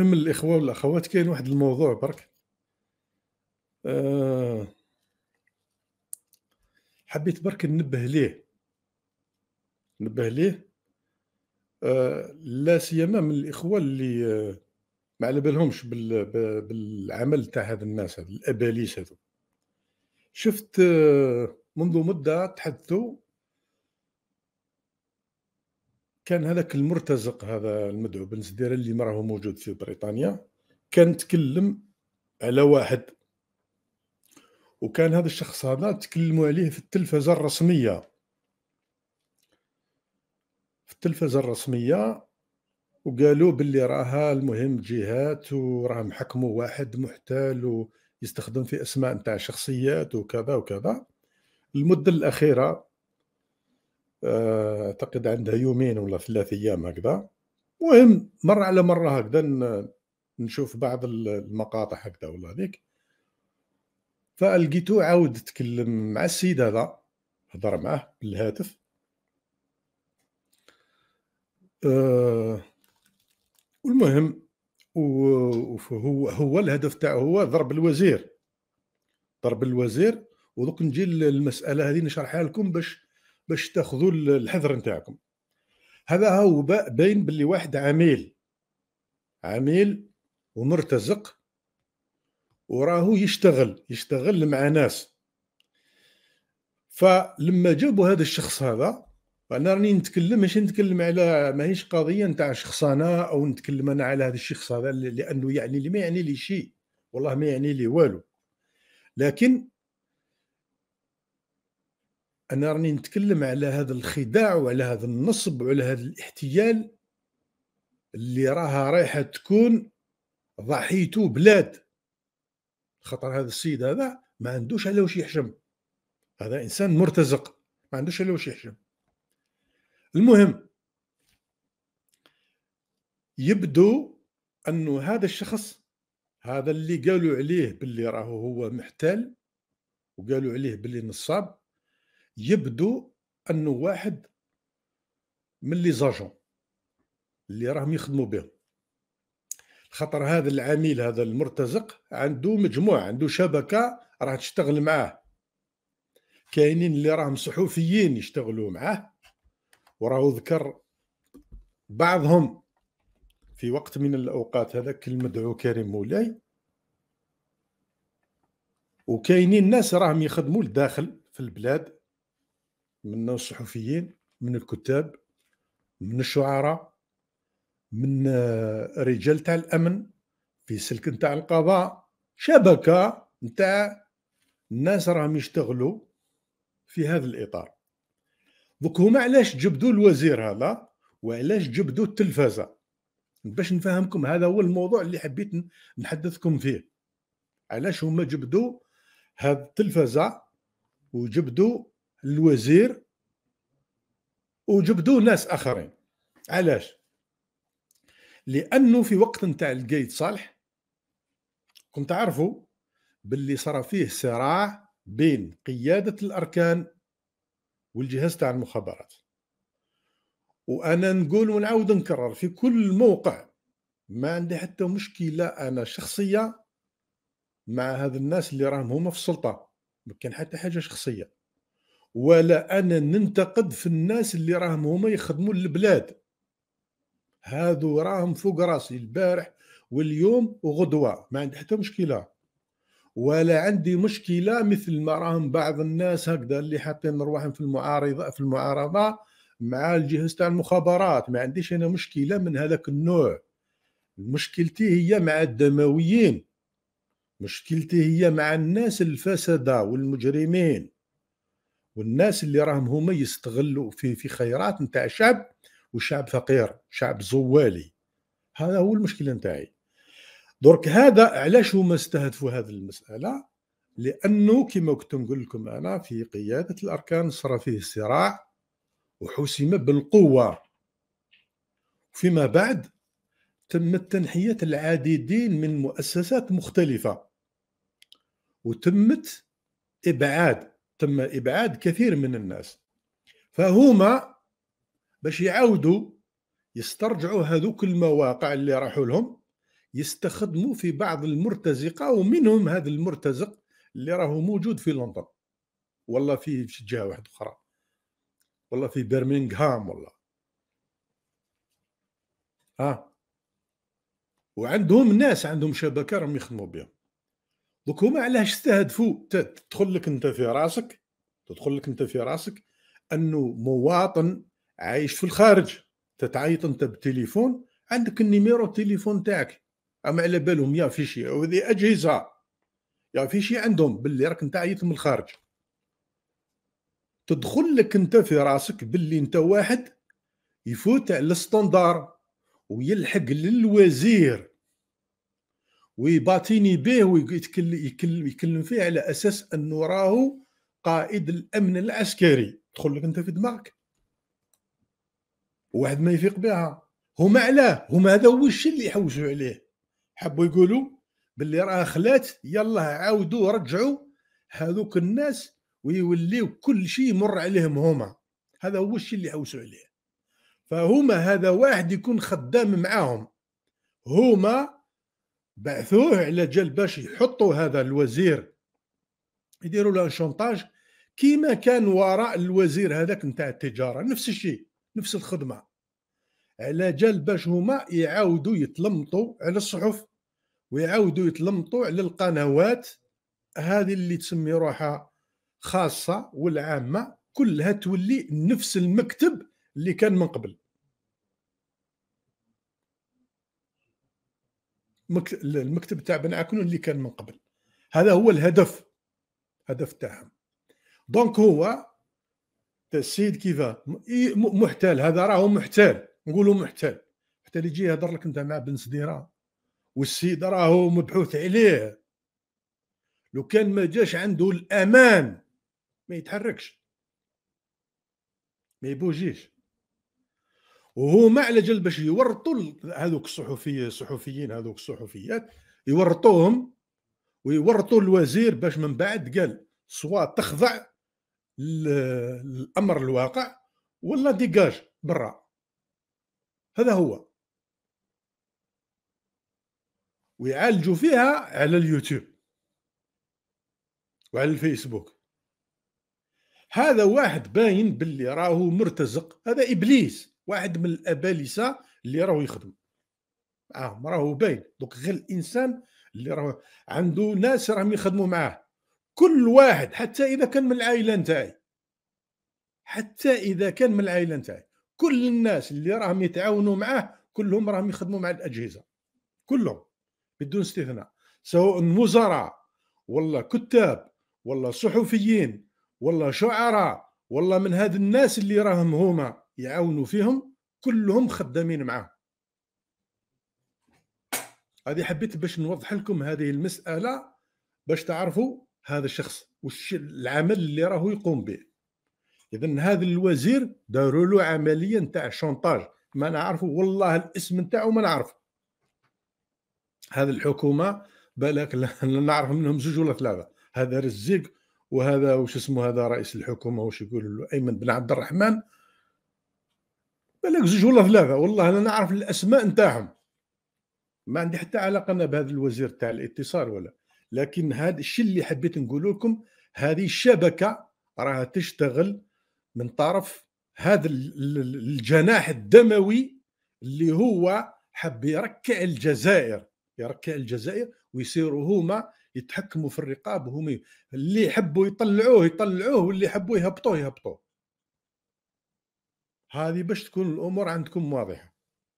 المهم الاخوه والاخوات كاين واحد الموضوع برك أه حبيت برك ننبه ليه ننبه ليه أه لا سيما من الاخوه اللي آه، ما على بالهمش بالعمل تاع هذا الناس هذو الاباليس هذو شفت آه، منذ مده تحدثوا كان هذاك المرتزق هذا المدعو بن سديره اللي مره موجود في بريطانيا كان تكلم على واحد وكان هذا الشخص هذا تكلموا عليه في التلفزه الرسميه في التلفزه الرسميه وقالوا باللي راها المهم جهات وراهم حكموا واحد محتال ويستخدم في اسماء نتاع شخصيات وكذا وكذا المده الاخيره اعتقد عندها يومين ولا ثلاث ايام هكذا المهم مره على مره هكذا نشوف بعض المقاطع هكذا ولا هذيك فلقيتو عاود تكلم مع السيد هذا هضر معاه بالهاتف أه والمهم وهو هو الهدف تاعه هو ضرب الوزير ضرب الوزير ودوك نجي للمساله هذه نشرحها لكم باش باش تاخذوا الحذر نتاعكم هذا هو باين باللي واحد عميل عميل ومرتزق وراهو يشتغل يشتغل مع ناس فلما جابوا هذا الشخص هذا انا راني نتكلم ماشي نتكلم على ماهيش قضيه نتاع شخصانه او نتكلم انا على هذا الشخص هذا لانه يعني لي ما يعني لي شيء والله ما يعني لي والو لكن انا راني نتكلم على هذا الخداع وعلى هذا النصب وعلى هذا الاحتيال اللي راها رايحه تكون ضحيته بلاد خطر هذا السيد هذا ما عندوش على واش يحشم هذا انسان مرتزق ما عندوش على واش يحشم المهم يبدو انه هذا الشخص هذا اللي قالوا عليه باللي راهو هو محتال وقالوا عليه باللي نصاب يبدو انه واحد من لي زاجون اللي راهم يخدموا بهم خاطر هذا العميل هذا المرتزق عنده مجموعه عنده شبكه راح تشتغل معاه كاينين اللي راهم صحفيين يشتغلوا معاه وراهو ذكر بعضهم في وقت من الاوقات هذاك المدعو كريم مولاي وكاينين ناس راهم يخدموا لداخل في البلاد من الصحفيين من الكتاب من الشعراء من آه، رجال تاع الامن في سلك نتاع القضاء شبكه نتاع الناس راهم يشتغلوا في هذا الاطار دوك هما علاش جبدوا الوزير هذا وعلاش جبدوا التلفازه باش نفهمكم هذا هو الموضوع اللي حبيت نحدثكم فيه علاش هما جبدوا هذا التلفازه وجبدوا الوزير وجبدوا ناس اخرين علاش لانه في وقت نتاع القايد صالح كنت تعرفوا باللي صار فيه صراع بين قياده الاركان والجهاز تاع المخابرات وانا نقول ونعاود نكرر في كل موقع ما عندي حتى مشكله انا شخصيه مع هذ الناس اللي راهم هما في السلطه ما كان حتى حاجه شخصيه ولا انا ننتقد في الناس اللي راهم هما يخدموا البلاد هادو راهم فوق راسي البارح واليوم وغدوه ما عندي حتى مشكله ولا عندي مشكله مثل ما راهم بعض الناس هكذا اللي حاطين رواحهم في المعارضه في المعارضه مع الجهاز تاع المخابرات ما عنديش انا مشكله من هذاك النوع مشكلتي هي مع الدمويين مشكلتي هي مع الناس الفسده والمجرمين والناس اللي راهم هما يستغلوا في في خيرات نتاع الشعب وشعب فقير شعب زوالي هذا هو المشكلة نتاعي درك هذا علاش هما استهدفوا هذه المساله لانه كما كنت نقول لكم انا في قياده الاركان صار فيه صراع وحسم بالقوه فيما بعد تمت تنحيه العديدين من مؤسسات مختلفه وتمت ابعاد تم ابعاد كثير من الناس فهما باش يعاودوا يسترجعوا هذوك المواقع اللي راحوا لهم يستخدموا في بعض المرتزقه ومنهم هذا المرتزق اللي راهو موجود في لندن والله في جهه واحده اخرى والله في برمنغهام والله ها آه. وعندهم ناس عندهم شبكه راهم يخدموا بهم دوك هما علاش استهدفوا تدخل لك انت في راسك تدخل لك انت في راسك انه مواطن عايش في الخارج تتعيط انت بالتليفون عندك النيميرو التليفون تاعك اما على بالهم يا في شي وذي اجهزه يا في شي عندهم باللي راك انت عيط من الخارج تدخل لك انت في راسك باللي انت واحد يفوت على الستاندار ويلحق للوزير ويباتيني به ويتكلم يكلم فيه على اساس انه راهو قائد الامن العسكري تدخل لك انت في دماغك واحد ما يفيق بها هما علاه هما هذا هو الشيء اللي يحوسوا عليه حبوا يقولوا باللي راه خلات يلا عاودوا رجعوا هذوك الناس ويوليو كل شيء يمر عليهم هما هذا هو الشيء اللي يحوسوا عليه فهما هذا واحد يكون خدام معاهم هما بعثوه على جال باش يحطوا هذا الوزير يديروا له شونطاج كيما كان وراء الوزير هذاك نتاع التجاره نفس الشيء نفس الخدمه على جال باش هما يعاودوا يتلمطوا على الصحف ويعاودوا يتلمطوا على القنوات هذه اللي تسمي روحها خاصه والعامه كلها تولي نفس المكتب اللي كان من قبل المكتب تاع بن عكنون اللي كان من قبل هذا هو الهدف هدف تاعهم دونك هو السيد كيفاه محتال هذا راهو محتال نقولوا محتال حتى اللي يجي يهضر لك انت مع بن سديره والسيد راهو مبحوث عليه لو كان ما جاش عنده الامان ما يتحركش ما يبوجيش وهو ما على جال باش يورطوا هذوك الصحفي الصحفيين هذوك الصحفيات يورطوهم ويورطوا الوزير باش من بعد قال سوا تخضع الامر الواقع ولا ديجاج برا هذا هو ويعالجوا فيها على اليوتيوب وعلى الفيسبوك هذا واحد باين باللي راهو مرتزق هذا ابليس واحد من الابالسه اللي راهو يخدم معاهم راهو باين دوك غير الانسان اللي راهو عنده ناس راهم يخدموا معاه كل واحد حتى اذا كان من العائله نتاعي حتى اذا كان من العائله نتاعي كل الناس اللي راهم يتعاونوا معاه كلهم راهم يخدموا مع الاجهزه كلهم بدون استثناء سواء وزراء ولا كتاب ولا صحفيين ولا شعراء ولا من هاد الناس اللي راهم هما يعاونوا فيهم كلهم خدامين معاهم هذه حبيت باش نوضح لكم هذه المساله باش تعرفوا هذا الشخص وش العمل اللي راهو يقوم به اذا هذا الوزير داروا له عمليه نتاع شونطاج ما نعرفه والله الاسم نتاعو ما نعرف هذه الحكومه بالك نعرف منهم زوج ولا ثلاثه هذا رزيق وهذا وش اسمه هذا رئيس الحكومه وش يقول له ايمن بن عبد الرحمن بالك زوج ولا ثلاثه والله انا نعرف الاسماء نتاعهم ما عندي حتى علاقه انا بهذا الوزير تاع الاتصال ولا لكن هذا الشيء اللي حبيت نقول لكم هذه الشبكه راها تشتغل من طرف هذا الجناح الدموي اللي هو حب يركع الجزائر يركع الجزائر ويصيروا هما يتحكموا في الرقاب هما اللي يحبوا يطلعوه يطلعوه واللي يحبوا يهبطوه يهبطوه هذه باش تكون الامور عندكم واضحه